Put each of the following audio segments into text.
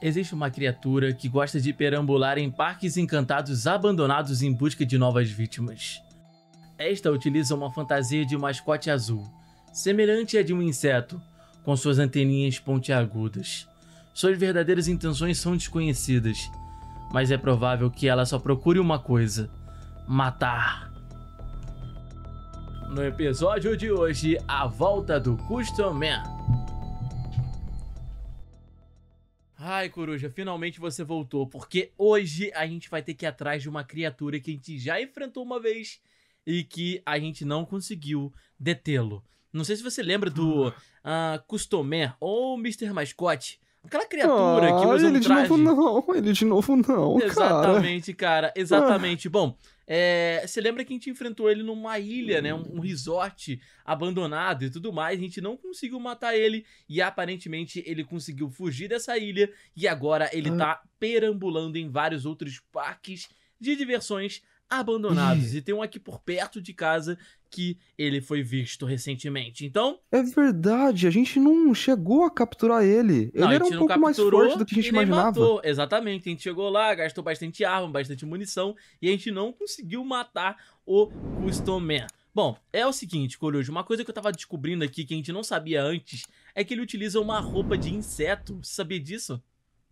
Existe uma criatura que gosta de perambular em parques encantados abandonados em busca de novas vítimas. Esta utiliza uma fantasia de mascote azul, semelhante à de um inseto, com suas anteninhas pontiagudas. Suas verdadeiras intenções são desconhecidas, mas é provável que ela só procure uma coisa: matar. No episódio de hoje, a volta do Custom Man. Ai, Coruja, finalmente você voltou, porque hoje a gente vai ter que ir atrás de uma criatura que a gente já enfrentou uma vez e que a gente não conseguiu detê-lo. Não sei se você lembra do uh, Customer ou Mr. Mascote. Aquela criatura ah, que usa ah, um traje. Ele de novo não, ele de novo não, Exatamente, cara, cara exatamente. Ah. Bom, é, você lembra que a gente enfrentou ele numa ilha, né? Um, uhum. resort abandonado e tudo mais. A gente não conseguiu matar ele e aparentemente ele conseguiu fugir dessa ilha e agora ele ah. tá perambulando em vários outros parques de diversões abandonados. e tem um aqui por perto de casa que ele foi visto recentemente. Então. É verdade, a gente não chegou a capturar ele. Não, ele era um pouco mais forte do que a gente imaginava. Matou. Exatamente, a gente chegou lá, gastou bastante arma, bastante munição e a gente não conseguiu matar o Custom Man. Bom, é o seguinte, Corujo, uma coisa que eu tava descobrindo aqui que a gente não sabia antes é que ele utiliza uma roupa de inseto. Você sabia disso?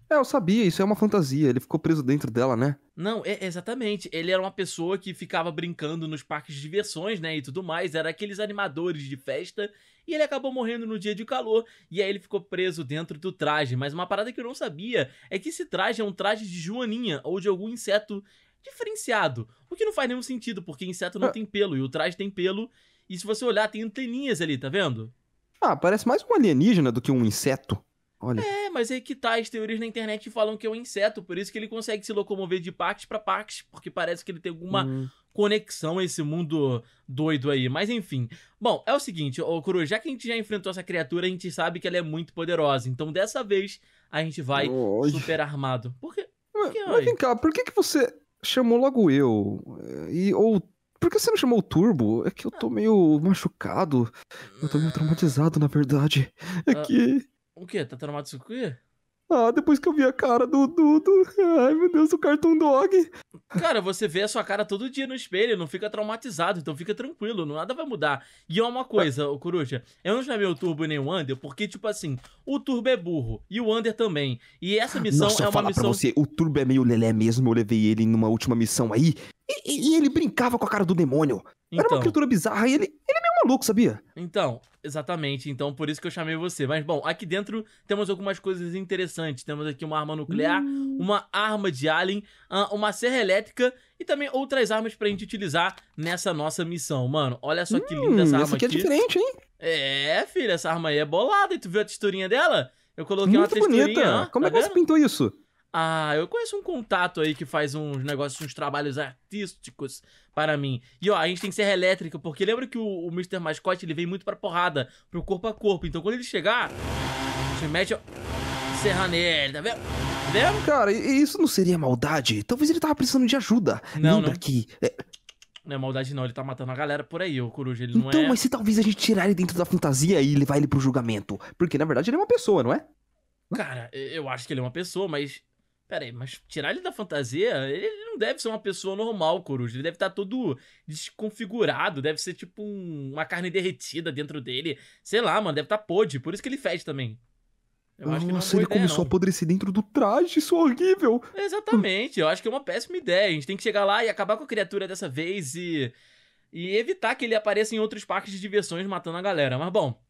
É, eu sabia, isso é uma fantasia. Ele ficou preso dentro dela, né? Não, é, exatamente. Ele era uma pessoa que ficava brincando nos parques de diversões, né? E tudo mais. Era aqueles animadores de festa. E ele acabou morrendo no dia de calor. E aí ele ficou preso dentro do traje. Mas uma parada que eu não sabia é que esse traje é um traje de joaninha ou de algum inseto diferenciado. O que não faz nenhum sentido, porque inseto não é. tem pelo. E o traje tem pelo. E se você olhar, tem anteninhas ali, tá vendo? Ah, parece mais um alienígena do que um inseto. Olha. É, mas aí é que tá. As teorias na internet falam que é um inseto, por isso que ele consegue se locomover de partes para partes, porque parece que ele tem alguma hum. conexão a esse mundo doido aí. Mas enfim. Bom, é o seguinte, ô Kuro, já que a gente já enfrentou essa criatura, a gente sabe que ela é muito poderosa. Então dessa vez a gente vai oi. super armado. Por quê? mas, vem cá, por que, que você chamou logo eu? E, ou por que você não chamou o Turbo? É que eu tô ah. meio machucado. Eu tô meio ah. traumatizado, na verdade. É ah. que. O quê? Tá tendo Matsukuya? Ah, depois que eu vi a cara do Dudu. Ai, meu Deus, o Cartoon Dog. Cara, você vê a sua cara todo dia no espelho, não fica traumatizado, então fica tranquilo, nada vai mudar. E é uma coisa, o Coruja, eu não chamei o Turbo nem o Under, porque, tipo assim, o Turbo é burro e o Under também. E essa missão Nossa, é uma missão. Pra você, o Turbo é meio lelé mesmo, eu levei ele numa última missão aí. E, e ele brincava com a cara do demônio. Então... Era uma então. criatura bizarra e ele, maluco, sabia? Então, exatamente. Então, por isso que eu chamei você. Mas, bom, aqui dentro temos algumas coisas interessantes. Temos aqui uma arma nuclear, uh... uma arma de alien, ah, uma serra elétrica e também outras armas pra gente utilizar nessa nossa missão. Mano, olha só que linda essa hum, arma aqui. Essa aqui é diferente, hein? É, filho, essa arma aí é bolada. E tu viu a texturinha dela? Eu coloquei Muito uma texturinha. bonita. Ó, Como tá é que vendo? você pintou isso? Ah, eu conheço um contato aí que faz uns negócios, uns trabalhos artísticos para mim. E ó, a gente tem que ser elétrico, porque lembra que o, o Mr. Mascote ele vem muito pra porrada, pro corpo a corpo. Então quando ele chegar, você mete. Serra nele, tá vendo? Entendeu? Cara, isso não seria maldade? Talvez ele tava precisando de ajuda. Não, Lembra não. que... É... Não é maldade não, ele tá matando a galera por aí, o Coruja, ele não então, é... Então, mas se talvez a gente tirar ele dentro da fantasia e levar ele pro julgamento? Porque, na verdade, ele é uma pessoa, não é? Cara, eu acho que ele é uma pessoa, mas Peraí, mas tirar ele da fantasia, ele não deve ser uma pessoa normal, Coruja. Ele deve estar tá todo desconfigurado, deve ser tipo um, uma carne derretida dentro dele. Sei lá, mano, deve estar tá podre. Por isso que ele fede também. Eu Nossa, acho que não é ele ideia, começou não. a apodrecer dentro do traje, isso é horrível. Exatamente, eu acho que é uma péssima ideia. A gente tem que chegar lá e acabar com a criatura dessa vez e. E evitar que ele apareça em outros parques de diversões matando a galera. Mas bom,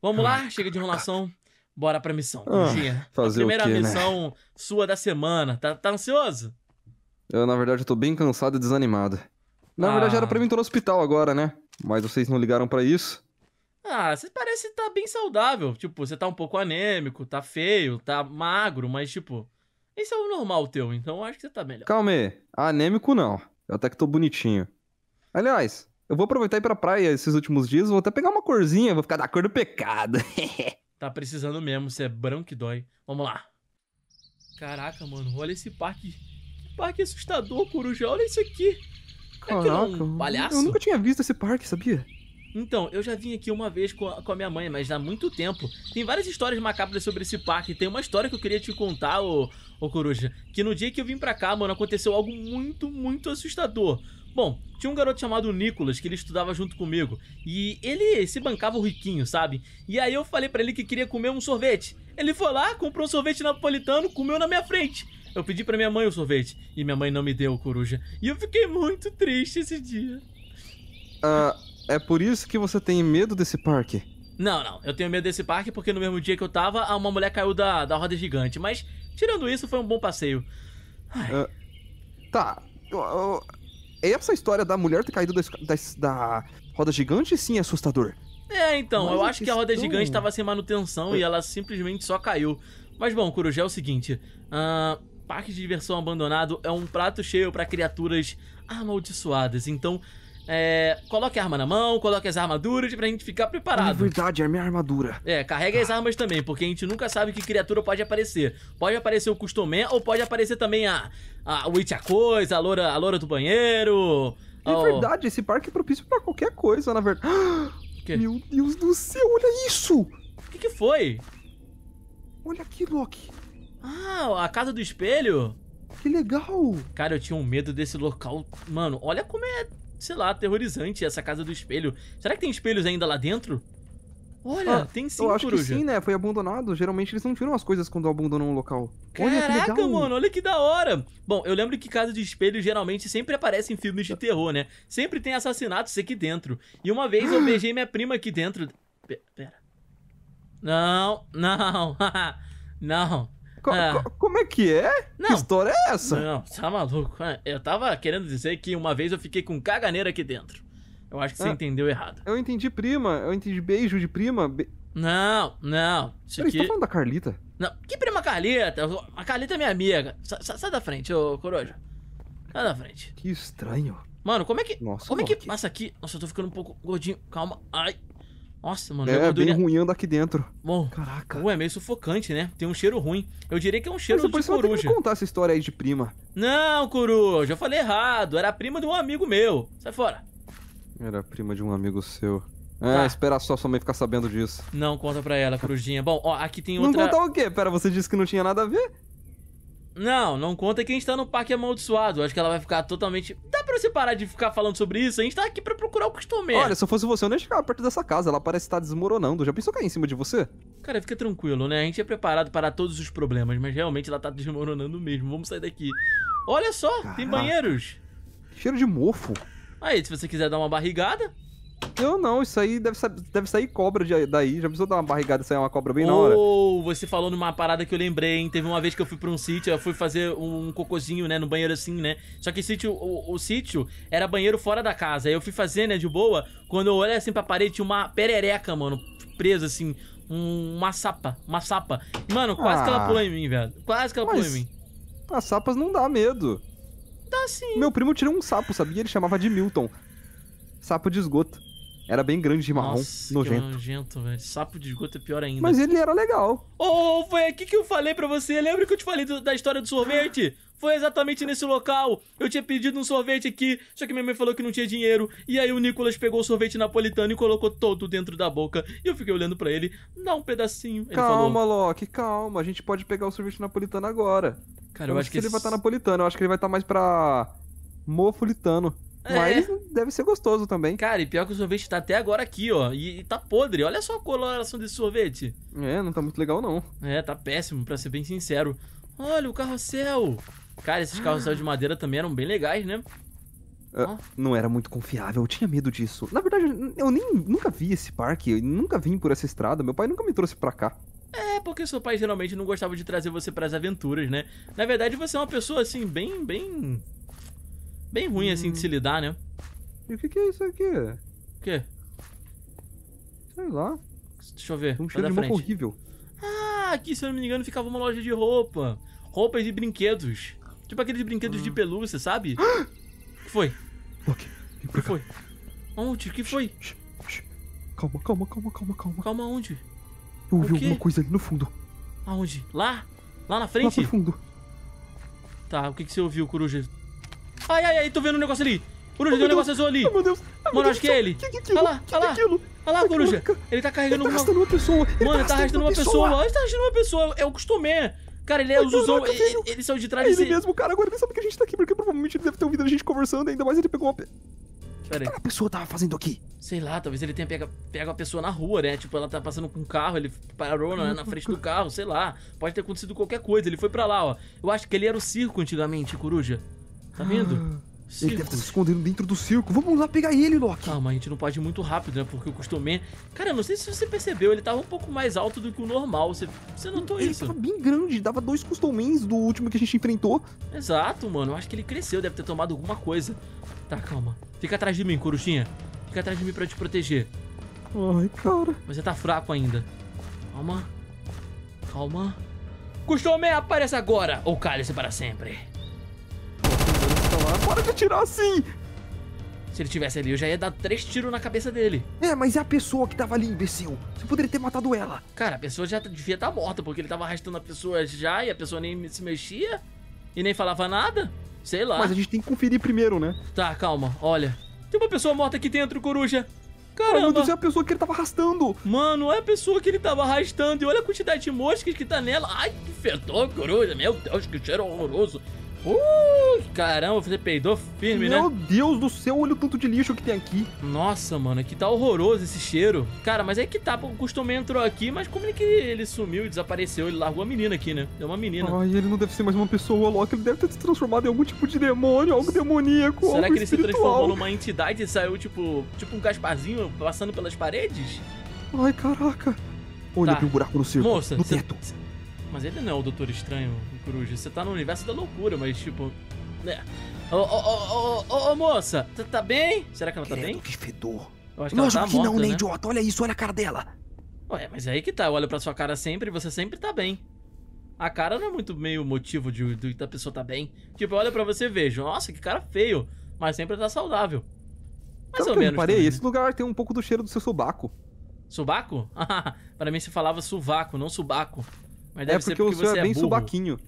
vamos ah, lá, chega de enrolação. Bora pra missão. Ah, fazer primeira o quê, né? missão né? sua da semana. Tá, tá ansioso? Eu, na verdade, eu tô bem cansado e desanimado. Na ah. verdade, era ah. pra mim ir no hospital agora, né? Mas vocês não ligaram para isso. Ah, você parece estar tá bem saudável. Tipo, você tá um pouco anêmico, tá feio, tá magro, mas, tipo, isso é o normal teu, então eu acho que você tá melhor. Calma aí, anêmico não. Eu até que tô bonitinho. Aliás, eu vou aproveitar ir pra praia esses últimos dias, vou até pegar uma corzinha, vou ficar da cor do pecado. Tá precisando mesmo, se é branco que dói. Vamos lá. Caraca, mano, olha esse parque. Que parque assustador, Coruja. Olha isso aqui. Caraca, é um palhaço. Eu nunca tinha visto esse parque, sabia? Então, eu já vim aqui uma vez com a, com a, minha mãe, mas há muito tempo. Tem várias histórias macabras sobre esse parque. Tem uma história que eu queria te contar, ô, ô Coruja. Que no dia que eu vim pra cá, mano, aconteceu algo muito, muito assustador. Bom, tinha um garoto chamado Nicolas que ele estudava junto comigo e ele se bancava o riquinho, sabe? E aí eu falei para ele que queria comer um sorvete. Ele foi lá, comprou um sorvete napolitano, comeu na minha frente. Eu pedi para minha mãe o sorvete e minha mãe não me deu, coruja. E eu fiquei muito triste esse dia. Ah, é por isso que você tem medo desse parque? Não, não. Eu tenho medo desse parque porque no mesmo dia que eu tava, uma mulher caiu da, da roda gigante. Mas, tirando isso, foi um bom passeio. Ah, tá essa história da mulher ter caído da, da, da roda gigante, sim, é assustador. É, então, Mas eu é acho que a roda gigante estava sem manutenção e ela simplesmente só caiu. Mas bom, Corujá, é o seguinte: uh, parque de diversão abandonado é um prato cheio para criaturas amaldiçoadas. Então, é, coloque a arma na mão, coloque as armaduras pra gente ficar preparado. É verdade, é minha armadura. É, carrega ah. as tá. armas também, porque a gente nunca sabe que criatura pode aparecer. Pode aparecer o Custom Man, ou pode aparecer também a, a Witch a Coisa, a loura, a loura do banheiro. É verdade, esse parque é propício pra qualquer coisa, na verdade. Que? Meu Deus do céu, olha isso! O que, que foi? Olha aqui, Loki. Ah, a casa do espelho? Que legal! Cara, eu tinha um medo desse local. Mano, olha como é sei lá, aterrorizante essa casa do espelho. Será que tem espelhos ainda lá dentro? Olha, ah, tem sim, eu acho coruja. que sim, né? Foi abandonado. Geralmente eles não tiram as coisas quando abandonam um local. Caraca, olha mano, olha que da hora. Bom, eu lembro que casa de espelho geralmente sempre aparece em filmes de terror, né? Sempre tem assassinatos aqui dentro. E uma vez eu beijei minha prima aqui dentro. Pera. Não, não, não. Co ah. co como é que é? Não. Que história é essa? Não, tá maluco. É, eu tava querendo dizer que uma vez eu fiquei com caganeira aqui dentro. Eu acho que você ah. entendeu errado. Eu entendi prima, eu entendi beijo de prima. Be... Não, não. eu Peraí, tá aqui... tá falando da Carlita? Não, que prima Carlita? A Carlita é minha amiga. Sa sa sai da frente, ô coroja. Sai da frente. Que estranho. Mano, como é que. Nossa, como é que. passa aqui. Nossa, eu tô ficando um pouco gordinho. Calma. Ai, nossa, mano, é, meu bem né? ruim aqui dentro. Bom, caraca. Ué, é meio sufocante, né? Tem um cheiro ruim. Eu diria que é um cheiro Mas depois de coruja. Você contar essa história aí de prima. Não, coruja, eu falei errado. Era a prima de um amigo meu. Sai fora. Era a prima de um amigo seu. É, ah. espera só sua mãe ficar sabendo disso. Não conta pra ela, corujinha. Bom, ó, aqui tem outra... Não contar o quê? Pera, você disse que não tinha nada a ver? Não, não conta que a gente tá no parque amaldiçoado. Eu acho que ela vai ficar totalmente. Dá pra você parar de ficar falando sobre isso? A gente tá aqui pra procurar o costume. Olha, se eu fosse você, eu não ia ficar perto dessa casa. Ela parece estar desmoronando. Já pensou cair em cima de você? Cara, fica tranquilo, né? A gente é preparado para todos os problemas, mas realmente ela tá desmoronando mesmo. Vamos sair daqui. Olha só, Caraca. tem banheiros. Cheiro de mofo. Aí, se você quiser dar uma barrigada, não, não, isso aí deve, deve sair cobra de, daí. Já precisou dar uma barrigada e sair uma cobra bem oh, na hora. Ou você falou numa parada que eu lembrei, hein? Teve uma vez que eu fui pra um sítio, eu fui fazer um cocôzinho, né? No banheiro assim, né? Só que sítio, o, o, sítio era banheiro fora da casa. Aí eu fui fazer, né, de boa. Quando eu olhei assim pra parede, tinha uma perereca, mano, presa assim. Um, uma sapa, uma sapa. Mano, quase ah, que ela ah. pulou em mim, velho. Quase que ela pulou em mim. As sapas não dá medo. Dá sim. Meu primo tirou um sapo, sabia? Ele chamava de Milton. Sapo de esgoto. Era bem grande de marrom, Nossa, nojento. nojento, velho. Sapo de esgoto é pior ainda. Mas ele era legal. Ô, oh, foi aqui que eu falei para você. Lembra que eu te falei do, da história do sorvete? Foi exatamente nesse local. Eu tinha pedido um sorvete aqui, só que minha mãe falou que não tinha dinheiro. E aí o Nicolas pegou o sorvete napolitano e colocou todo dentro da boca. E eu fiquei olhando para ele, dá um pedacinho. Ele calma, falou, Loki, calma. A gente pode pegar o sorvete napolitano agora. Cara, eu, eu acho que ele esse... vai estar tá napolitano. Eu acho que ele vai estar tá mais pra Mofolitano. Mas é. deve ser gostoso também. Cara, e pior que o sorvete tá até agora aqui, ó. E, e tá podre. Olha só a coloração desse sorvete. É, não tá muito legal, não. É, tá péssimo, pra ser bem sincero. Olha o carrossel. Cara, esses carrossel de madeira também eram bem legais, né? Uh, não era muito confiável, eu tinha medo disso. Na verdade, eu nem nunca vi esse parque, Eu nunca vim por essa estrada, meu pai nunca me trouxe pra cá. É, porque seu pai geralmente não gostava de trazer você para as aventuras, né? Na verdade, você é uma pessoa assim bem, bem Bem ruim hum. assim de se hum. lidar, né? E o que, que, é isso aqui? O quê? Sei lá. Deixa eu ver. Um cheiro de horrível. Ah, aqui, se eu não me engano, ficava uma loja de roupa. Roupas e brinquedos. Tipo aqueles brinquedos hum. de ah. pelúcia, sabe? Ah! O que foi? o que foi? Onde? O que foi? Calma, calma, calma, calma, calma. Calma onde? Eu ouvi alguma coisa ali no fundo. Aonde? Lá? Lá na frente? Lá no fundo. Tá, o que, que você ouviu, coruja? Ai, ai, ai, tô vendo um negócio ali. Coruja, oh, tem um negócio azul ali. Oh, meu Deus. Ai, Mano, ah, Deus. acho que é ele. olha lá, olha lá. Olha lá, coruja. Ele tá carregando ele tá uma... uma pessoa. Ele tá Mano, ele tá arrastando uma pessoa. pessoa. Ele tá arrastando uma pessoa. É o costume né? Cara, ele é o Zuzão, ele, ele saiu de trás desse... ele mesmo, cara, agora ele sabe que a gente tá aqui, porque provavelmente ele deve ter ouvido a gente conversando, ainda mais ele pegou uma... Pera o que a pessoa tava tá fazendo aqui? Sei lá, talvez ele tenha pega pega a pessoa na rua, né? Tipo, ela tá passando com um carro, ele parou na, na, frente do carro, sei lá. Pode ter acontecido qualquer coisa, ele foi pra lá, ó. Eu acho que ele era o circo antigamente, coruja. Tá vendo? Ah. Ele deve estar se escondendo dentro do circo. Vamos lá pegar ele, Loki. Calma, a gente não pode ir muito rápido, né? Porque o Customan... Cara, não sei se você percebeu, ele estava um pouco mais alto do que o normal. Você, você notou ele isso? Ele tava bem grande. Dava dois costumens do último que a gente enfrentou. Exato, mano. Eu acho que ele cresceu. Deve ter tomado alguma coisa. Tá, calma. Fica atrás de mim, Coruchinha. Fica atrás de mim para te proteger. Ai, cara. Você tá fraco ainda. Calma. Calma. Customan, aparece agora ou cale-se para sempre para de atirar assim! Se ele tivesse ali, eu já ia dar três tiros na cabeça dele. É, mas é a pessoa que tava ali, imbecil. Você poderia ter matado ela. Cara, a pessoa já devia estar tá morta, porque ele tava arrastando a pessoa já e a pessoa nem se mexia e nem falava nada. Sei lá. Mas a gente tem que conferir primeiro, né? Tá, calma, olha. Tem uma pessoa morta aqui dentro, coruja. Caramba. Ai, meu Deus, é a pessoa que ele tava arrastando. Mano, é a pessoa que ele tava arrastando. E olha a quantidade de moscas que tá nela. Ai, que fedor, coruja. Meu Deus, que cheiro horroroso. Uh, caramba, você peidou firme, Meu né? Meu Deus do céu, olha o tanto de lixo que tem aqui. Nossa, mano, que tá horroroso esse cheiro. Cara, mas é que tá, o costume entrou aqui, mas como é que ele sumiu e desapareceu? Ele largou a menina aqui, né? É uma menina. Ai, ele não deve ser mais uma pessoa, Loki. Ele deve ter se transformado em algum tipo de demônio, algo demoníaco, Será algo que ele espiritual? se transformou numa entidade e saiu, tipo, tipo um Gasparzinho passando pelas paredes? Ai, caraca. Olha, tá. um buraco no circo, Moça, no teto. Cê, mas ele não é o Doutor Estranho, o Coruja. Você tá no universo da loucura, mas tipo. Né? Ô, ô, ô, ô, moça, tá bem? Será que ela tá Credo, bem? Que fedor. Eu acho que Lógico ela tá que morta, não, né, né, idiota? Olha isso, olha a cara dela. Ué, mas é aí que tá. Eu olho pra sua cara sempre e você sempre tá bem. A cara não é muito meio motivo de, de da pessoa tá bem. Tipo, olha pra você e vejo. Nossa, que cara feio. Mas sempre tá saudável. Mais Sabe ou menos. Eu parei, né? esse lugar tem um pouco do cheiro do seu subaco. Subaco? Ah, pra mim se falava sovaco, não subaco. Mas é deve é porque, porque o senhor é, é bem burro. subaquinho.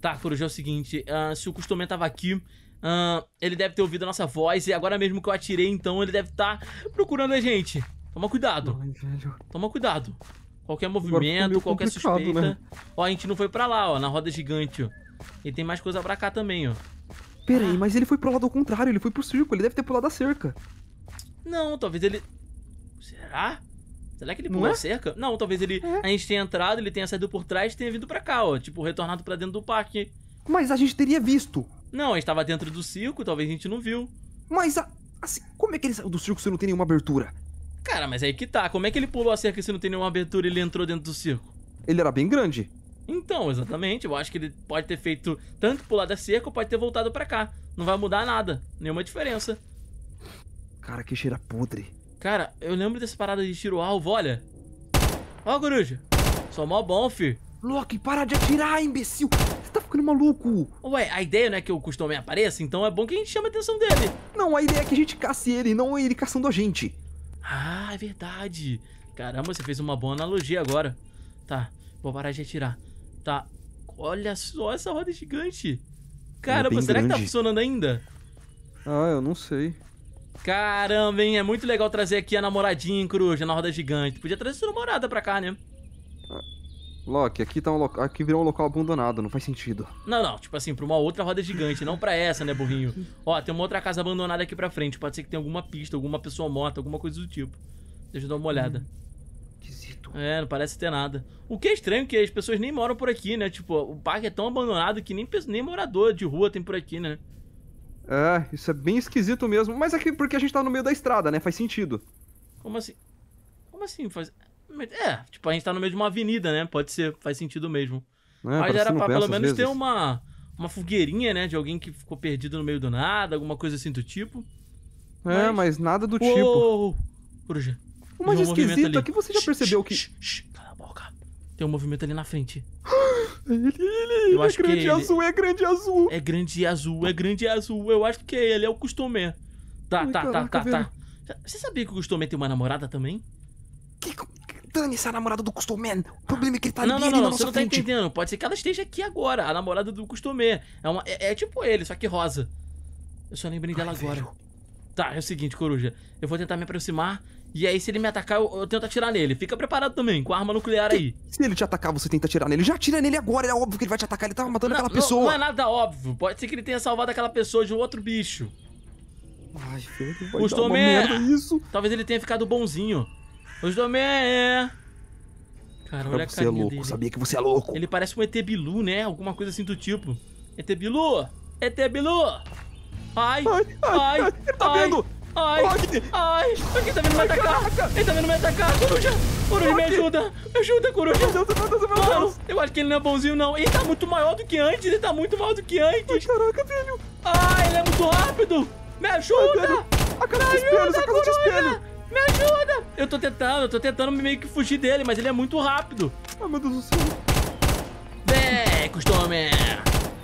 Tá, Corujão, é o seguinte. Uh, se o Customer é tava aqui, uh, ele deve ter ouvido a nossa voz. E agora mesmo que eu atirei, então, ele deve estar tá procurando a gente. Toma cuidado. Ai, velho. Toma cuidado. Qualquer movimento, qualquer né? suspeita. Né? Ó, a gente não foi pra lá, ó, na roda gigante, ó. E tem mais coisa pra cá também, ó. Pera aí, mas ele foi pro lado ao contrário, ele foi pro circo, ele deve ter pulado a cerca. Não, talvez ele... Será? Será que ele pulou não é? cerca? Não, talvez ele. É. A gente tenha entrado, ele tenha saído por trás e tenha vindo para cá, ó. Tipo, retornado para dentro do parque. Mas a gente teria visto. Não, a gente tava dentro do circo, talvez a gente não viu. Mas a, assim, como é que ele saiu do circo se não tem nenhuma abertura? Cara, mas aí que tá. Como é que ele pulou a cerca se não tem nenhuma abertura e ele entrou dentro do circo? Ele era bem grande. Então, exatamente. Eu acho que ele pode ter feito tanto pular da cerca ou pode ter voltado para cá. Não vai mudar nada. Nenhuma diferença. Cara, que cheira podre. Cara, eu lembro dessa parada de tiro alvo, olha. Ó, coruja. Sou mó bom, fi. Loki, para de atirar, imbecil. Você tá ficando maluco. Ué, a ideia não é que o custom man apareça, então é bom que a gente chame a atenção dele. Não, a ideia é que a gente casse ele, não ele caçando a gente. Ah, é verdade. Caramba, você fez uma boa analogia agora. Tá, vou parar de atirar. Tá, olha só essa roda gigante. Caramba, é será grande. que tá funcionando ainda? Ah, eu não sei. Caramba, hein? É muito legal trazer aqui a namoradinha em na roda gigante. Podia trazer sua namorada pra cá, né? Loki, aqui, tá um lo... aqui virou um local abandonado, não faz sentido. Não, não, tipo assim, pra uma outra roda gigante, não pra essa, né, burrinho? Ó, tem uma outra casa abandonada aqui pra frente, pode ser que tenha alguma pista, alguma pessoa morta, alguma coisa do tipo. Deixa eu dar uma olhada. Hum, esquisito. Hum, é, não parece ter nada. O que é estranho, é que as pessoas nem moram por aqui, né? Tipo, o parque é tão abandonado que nem, nem morador de rua tem por aqui, né? É, isso é bem esquisito mesmo. Mas é que porque a gente tá no meio da estrada, né? Faz sentido. Como assim? Como assim? Faz... É, tipo, a gente tá no meio de uma avenida, né? Pode ser, faz sentido mesmo. É, Mas era pra pelo menos ter uma, uma fogueirinha, né? De alguém que ficou perdido no meio do nada, alguma coisa assim do tipo. É, mas, mas nada do tipo. Coruja. O mais um esquisito é que você já percebeu que. Shhh, cala a boca. Tem um movimento ali na frente. Ele, ele, é eu acho é grande que ele... azul, é grande azul. É grande azul, é grande azul. Eu acho que ele é o Customer. Tá, Ai, tá, tá, caraca, tá, tá, tá. Você sabia que o Customer tem uma namorada também? Que, dane é a namorada do Customer. O problema é que ele tá não, ali, não, não, não, você não tá entendendo. Pode ser que ela esteja aqui agora, a namorada do Customer. É, uma, é, é tipo ele, só que rosa. Eu só lembrei dela Ai, agora. Velho. Tá, é o seguinte, coruja. Eu vou tentar me aproximar e aí, se ele me atacar, eu, eu tento atirar nele. Fica preparado também, com a arma nuclear aí. Se ele te atacar, você tenta atirar nele. Já atira nele agora, é óbvio que ele vai te atacar. Ele tava tá matando não, aquela pessoa. Não, não é nada óbvio. Pode ser que ele tenha salvado aquela pessoa de um outro bicho. Ai, velho, vai Os dar uma merda isso. Talvez ele tenha ficado bonzinho. Os Domé é... Cara, olha você a carinha é louco, dele. sabia que você é louco. Ele parece um ET Bilu, né? Alguma coisa assim do tipo. ET Bilu! ET Bilu! Ai, ai, ai, ai, ele tá ai, vendo! Ai, ai, tá ele tá vindo me atacar. Ele tá vindo me atacar. Coruja, coruja, me ajuda. Me ajuda, coruja. Meu Deus, meu Deus, meu Deus. eu acho que ele não é bonzinho, não. Ele tá muito maior do que antes. Ele tá muito maior do que antes. Ai, caraca, velho. Ai, ele é muito rápido. Me ajuda. a casa de espelhos, a casa de espelhos. Me ajuda. Eu tô tentando, eu tô tentando meio que fugir dele, mas ele é muito rápido. Ai, meu Deus do céu. Vem, costume.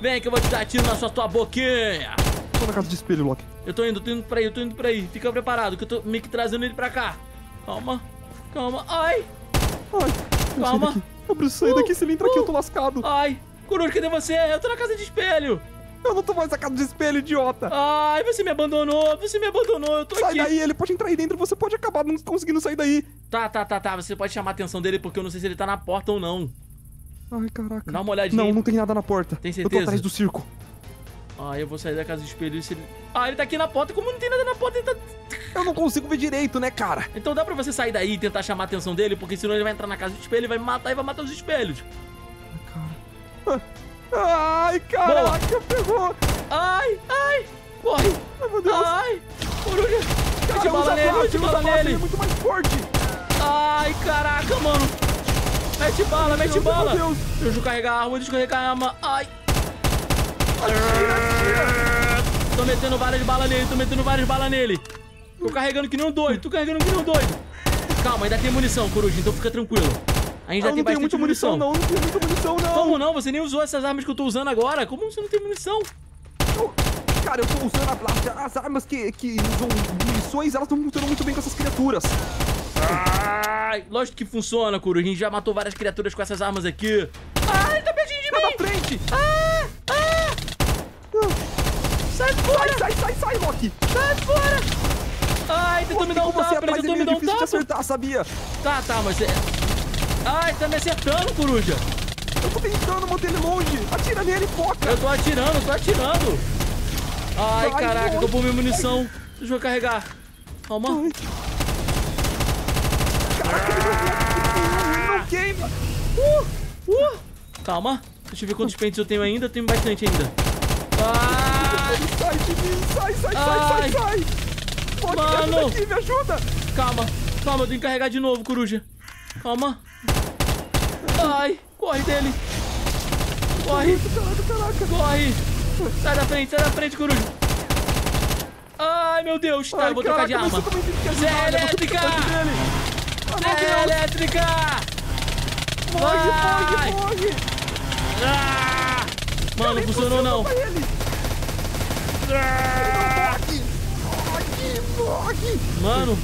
Vem que eu vou te dar tiro na sua tua boquinha tô na casa de espelho, Loki. Eu tô indo, tô indo pra aí, eu tô indo pra aí. Fica preparado, que eu tô meio que trazendo ele pra cá. Calma, calma. Ai! Ai, eu calma. Eu preciso sair uh, daqui, se ele entra uh, aqui, eu tô uh, lascado. Ai, Kurur, cadê você? Eu tô na casa de espelho. Eu não tô mais na casa de espelho, idiota! Ai, você me abandonou, você me abandonou, eu tô Sai aqui. Sai daí, ele pode entrar aí dentro, você pode acabar não conseguindo sair daí. Tá, tá, tá, tá, você pode chamar a atenção dele porque eu não sei se ele tá na porta ou não. Ai, caraca. Dá uma olhadinha. Não, não tem nada na porta. Tem certeza? Eu tô atrás do circo. Ah, eu vou sair da casa do espelho e se ele... Ah, ele tá aqui na porta. Como não tem nada na porta, ele tá... Eu não consigo ver direito, né, cara? Então dá pra você sair daí e tentar chamar a atenção dele, porque senão ele vai entrar na casa do espelho, vai matar e vai matar os espelhos. Ah, cara. Ai, caraca, pegou! Ai, ai! Corre! Ai, meu Deus! Ai! Coruja! Cara, eu bala nele, mete bala nele! É muito mais forte! Ai, caraca, mano! Mete bala, mete bala! Meu Deus! Deixa eu carregar a arma, deixa eu carregar a arma. Ai! Tô metendo várias balas nele, tô metendo várias balas nele. Tô carregando que nem um doido, tô carregando que nem um doido. Calma, ainda tem munição, Coruja, então fica tranquilo. A gente já tem bastante munição. Não, não tem muita munição, não. Como não? Você nem usou essas armas que eu tô usando agora. Como você não tem munição? Eu, cara, eu tô usando a, as armas que, que usam munições, elas estão lutando muito bem com essas criaturas. lógico que funciona, Coruja. A gente já matou várias criaturas com essas armas aqui. Sai fora! Sai, sai, sai, Loki! Sai fora! Ai, tentou me dar um tapa, ele tentou me dar um tapa. acertar, sabia? Tá, tá, mas... é Ai, tá me acertando, coruja. Eu tô tentando manter ele longe. Atira nele, foca. Eu tô atirando, eu tô atirando. Ai, Vai, caraca, acabou minha munição. Deixa eu carregar. Calma. Ai. Caraca, ele jogou game. Uh, uh. Calma. Deixa eu ver quantos pentes eu tenho ainda. Tenho bastante ainda. Ah sai de mim! Sai, sai, Ai. sai, sai, sai! Pode Mano. me ajuda aqui, me ajuda! Calma, calma, eu tenho que carregar de novo, coruja. Calma. Ai, corre dele! Corre! Caraca, caraca! Corre! Sai da frente, sai da frente, coruja! Ai, meu Deus! Tá, Ai, eu vou caraca, trocar de arma. Zé elétrica! Zé elétrica! Morre, morre, morre! Ah! Mano, funcionou não. Ah! Morre! Mano,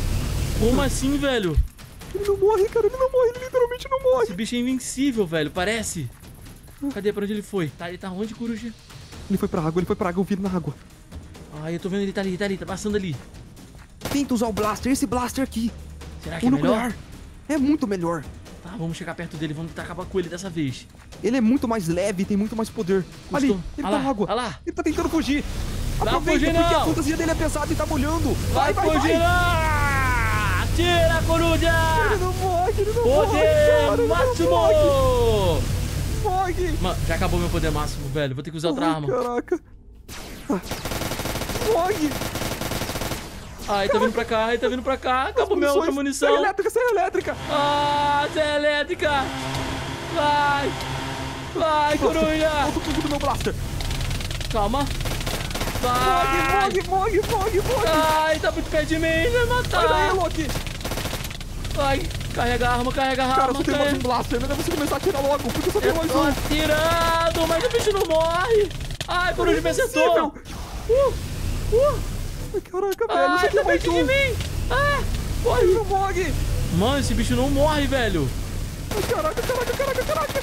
como assim, velho? Ele não morre, cara. Ele não morre. Ele literalmente não morre. Esse bicho é invencível, velho. Parece. Cadê? Pra onde ele foi? Tá, ele tá onde, coruja? Ele foi pra água. Ele foi pra água. Eu vi ele na água. Ah, eu tô vendo ele tá ali. tá ali. Tá passando ali. Tenta usar o blaster. Esse blaster aqui. Será que o é nuclear. melhor? É muito melhor. Tá, vamos chegar perto dele. Vamos tentar acabar com ele dessa vez. Ele é muito mais leve. Tem muito mais poder. Custou. Ali. Ele ah tá na água. Ah lá. Ele tá tentando fugir. Aproveita, porque a fantasia dele é pesada e tá molhando. Vai, vai, vai. Tira, coruja! Ele não morre, ele não poder pode, máximo! Fog! Mano, já acabou meu poder máximo, velho. Vou ter que usar Ai, outra arma. Caraca. Fog! aí tá vindo pra cá, aí tá vindo pra cá. Acabou minha outra munição. Serra elétrica, serra elétrica. Ah, serra elétrica. Vai. Vai, coruja. Falta o fogo do meu blaster. Calma. Vai! Vogue, vogue, vogue, vogue! Ai, tá muito perto de mim, vai matar! Sai daí, Loki! Vai, carrega a arma, carrega a arma! Cara, você tem mais um blaster, é melhor você começar a atirar logo, porque só tem mais um! atirando, mas o bicho não morre! Ai, por onde vencedor! Uh, uh! Ai, caraca, velho, Ai, tá perto de mim! Ah, corre! Não morre! Mano, esse bicho não morre, velho! Ai, caraca, caraca, caraca, caraca!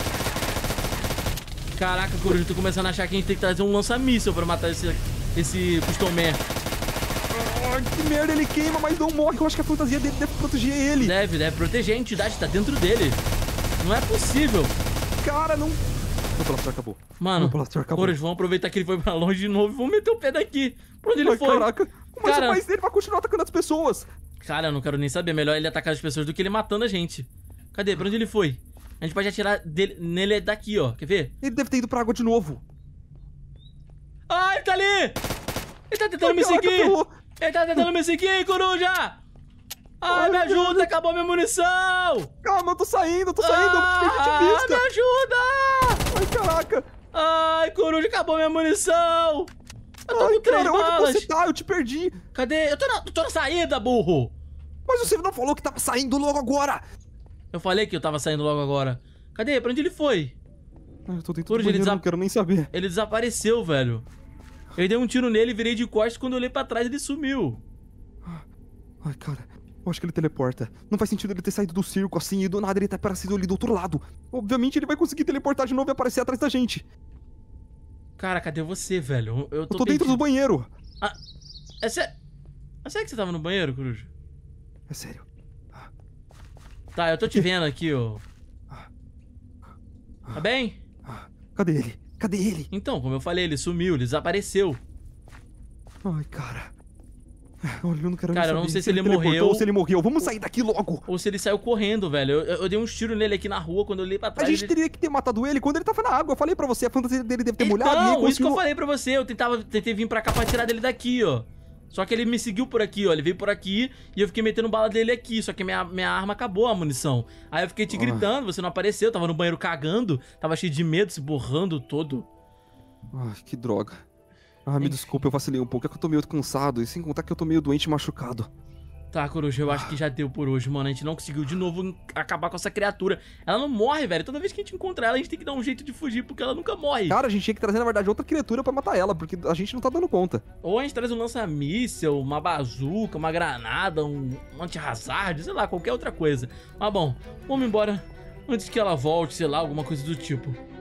Caraca, Coruja, tô começando a achar que a gente tem que trazer um lança-míssel pra matar esse esse Customer. que merda, ele queima, mas não morre. Eu acho que a fantasia dele deve proteger ele. Deve, deve proteger a entidade, tá dentro dele. Não é possível. Cara, não. o palastrão acabou. Mano, palastrão acabou. Boris, vamos aproveitar que ele foi pra longe de novo e vamos meter o pé daqui. Pra onde ele Ai, foi? Caraca, assim? mas cara... o país dele vai continuar atacando as pessoas. Cara, eu não quero nem saber. Melhor ele atacar as pessoas do que ele matando a gente. Cadê? Pra onde ele foi? A gente pode atirar dele, nele daqui, ó. Quer ver? Ele deve ter ido pra água de novo. Ah, ele tá ali! Ele tá tentando me seguir! Ele tá tentando me seguir, coruja! Ai, me ajuda, acabou minha munição! Calma, eu tô saindo, eu tô saindo! Ah, me ajuda! Ai, caraca! Ai, coruja, acabou minha munição! Eu tô Ai, com três cara, balas. onde você tá? Eu te perdi! Cadê? Eu tô na, eu tô na saída, burro! Mas você não falou que tava saindo logo agora! Eu falei que eu tava saindo logo agora. Cadê? Pra onde ele foi? Ah, eu tô dentro Coruja, do banheiro, não quero nem saber. Ele desapareceu, velho. Eu dei um tiro nele, virei de costas, quando eu olhei pra trás ele sumiu. Ah, ai, cara, eu acho que ele teleporta. Não faz sentido ele ter saído do circo assim e do nada ele tá aparecendo ali do outro lado. Obviamente ele vai conseguir teleportar de novo e aparecer atrás da gente. Cara, cadê você, velho? Eu tô, eu tô dentro do banheiro. Ah, é sério? É sério que você tava no banheiro, Coruja? É sério. Tá, eu tô te vendo aqui, ó. Ah. Tá bem? Cadê ele? Cadê ele? Então, como eu falei, ele sumiu, ele desapareceu. Ai, cara. É, olha, eu não quero Cara, eu não sei se, se ele, ele morreu. Ou se ele morreu. Vamos sair daqui logo. Ou se ele saiu correndo, velho. Eu, eu, dei um tiro nele aqui na rua quando eu olhei pra trás. A gente teria que ter matado ele quando ele tava na água. Eu falei pra você, a fantasia dele deve ter então, molhado. Não, isso que eu falei pra você. Eu tentava, tentei vir pra cá pra tirar dele daqui, ó. Só que ele me seguiu por aqui, ó. Ele veio por aqui e eu fiquei metendo bala dele aqui. Só que minha, minha arma acabou, a munição. Aí eu fiquei te ah. gritando, você não apareceu. Tava no banheiro cagando, tava cheio de medo, se borrando todo. Ai ah, que droga. Ah, me desculpa, eu vacilei um pouco. É que eu tô meio cansado e sem contar que eu tô meio doente e machucado. Tá, Coruja, eu acho que já deu por hoje, mano. A gente não conseguiu de novo acabar com essa criatura. Ela não morre, velho. Toda vez que a gente encontra ela, a gente tem que dar um jeito de fugir, porque ela nunca morre. Cara, a gente tinha que trazer, na verdade, outra criatura para matar ela, porque a gente não tá dando conta. Ou a gente traz um lança-míssel, uma bazuca, uma granada, um anti-hazard, sei lá, qualquer outra coisa. Mas bom, vamos embora antes que ela volte, sei lá, alguma coisa do tipo.